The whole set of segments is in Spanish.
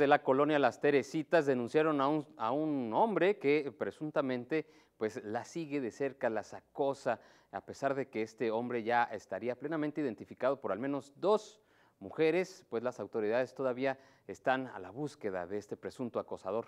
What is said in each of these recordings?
de la colonia Las Teresitas denunciaron a un, a un hombre que presuntamente pues la sigue de cerca, las acosa, a pesar de que este hombre ya estaría plenamente identificado por al menos dos mujeres, pues las autoridades todavía están a la búsqueda de este presunto acosador.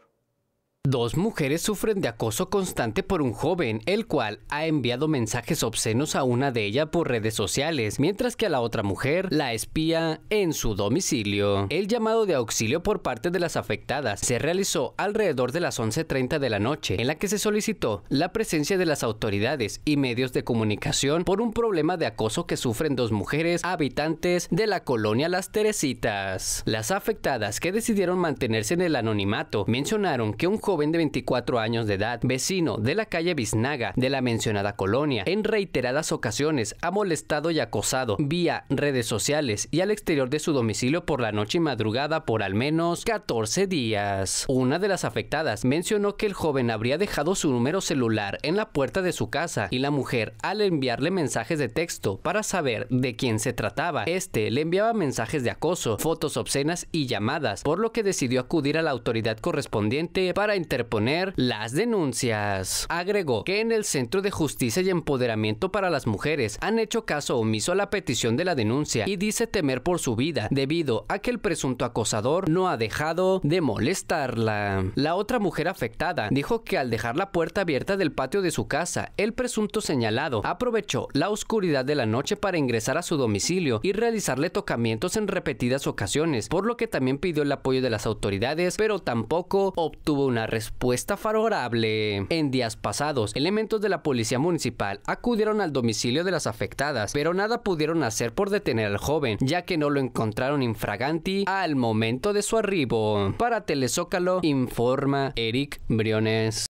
Dos mujeres sufren de acoso constante por un joven, el cual ha enviado mensajes obscenos a una de ellas por redes sociales, mientras que a la otra mujer la espía en su domicilio. El llamado de auxilio por parte de las afectadas se realizó alrededor de las 11.30 de la noche, en la que se solicitó la presencia de las autoridades y medios de comunicación por un problema de acoso que sufren dos mujeres habitantes de la colonia Las Teresitas. Las afectadas que decidieron mantenerse en el anonimato mencionaron que un joven joven de 24 años de edad, vecino de la calle Biznaga de la mencionada colonia. En reiteradas ocasiones ha molestado y acosado vía redes sociales y al exterior de su domicilio por la noche y madrugada por al menos 14 días. Una de las afectadas mencionó que el joven habría dejado su número celular en la puerta de su casa y la mujer al enviarle mensajes de texto para saber de quién se trataba, este le enviaba mensajes de acoso, fotos obscenas y llamadas, por lo que decidió acudir a la autoridad correspondiente para interponer las denuncias. Agregó que en el Centro de Justicia y Empoderamiento para las Mujeres han hecho caso omiso a la petición de la denuncia y dice temer por su vida debido a que el presunto acosador no ha dejado de molestarla. La otra mujer afectada dijo que al dejar la puerta abierta del patio de su casa, el presunto señalado aprovechó la oscuridad de la noche para ingresar a su domicilio y realizarle tocamientos en repetidas ocasiones, por lo que también pidió el apoyo de las autoridades, pero tampoco obtuvo una respuesta favorable. En días pasados, elementos de la policía municipal acudieron al domicilio de las afectadas, pero nada pudieron hacer por detener al joven, ya que no lo encontraron infraganti al momento de su arribo. Para Telezócalo, informa Eric Briones.